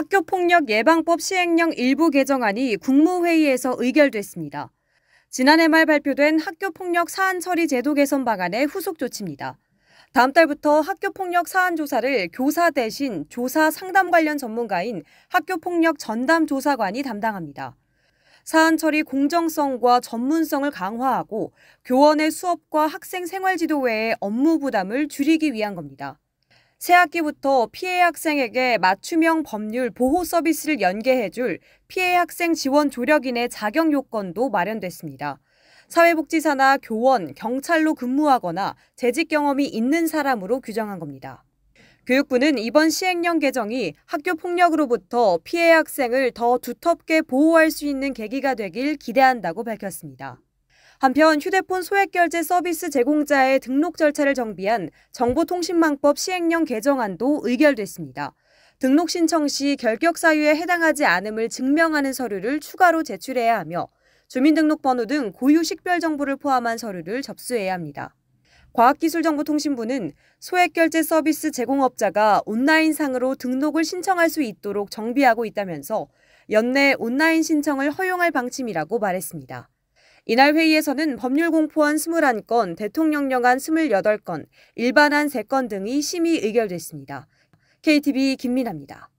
학교폭력 예방법 시행령 일부 개정안이 국무회의에서 의결됐습니다. 지난해 말 발표된 학교폭력 사안 처리 제도 개선 방안의 후속 조치입니다. 다음 달부터 학교폭력 사안 조사를 교사 대신 조사 상담 관련 전문가인 학교폭력 전담 조사관이 담당합니다. 사안 처리 공정성과 전문성을 강화하고 교원의 수업과 학생 생활 지도 외에 업무 부담을 줄이기 위한 겁니다. 새학기부터 피해 학생에게 맞춤형 법률 보호 서비스를 연계해줄 피해 학생 지원 조력인의 자격 요건도 마련됐습니다. 사회복지사나 교원, 경찰로 근무하거나 재직 경험이 있는 사람으로 규정한 겁니다. 교육부는 이번 시행령 개정이 학교 폭력으로부터 피해 학생을 더 두텁게 보호할 수 있는 계기가 되길 기대한다고 밝혔습니다. 한편 휴대폰 소액 결제 서비스 제공자의 등록 절차를 정비한 정보통신망법 시행령 개정안도 의결됐습니다. 등록 신청 시 결격 사유에 해당하지 않음을 증명하는 서류를 추가로 제출해야 하며 주민등록번호 등 고유 식별 정보를 포함한 서류를 접수해야 합니다. 과학기술정보통신부는 소액결제 서비스 제공업자가 온라인상으로 등록을 신청할 수 있도록 정비하고 있다면서 연내 온라인 신청을 허용할 방침이라고 말했습니다. 이날 회의에서는 법률 공포안 21건, 대통령령안 28건, 일반안 3건 등이 심의 의결됐습니다. KTV 김민아입니다.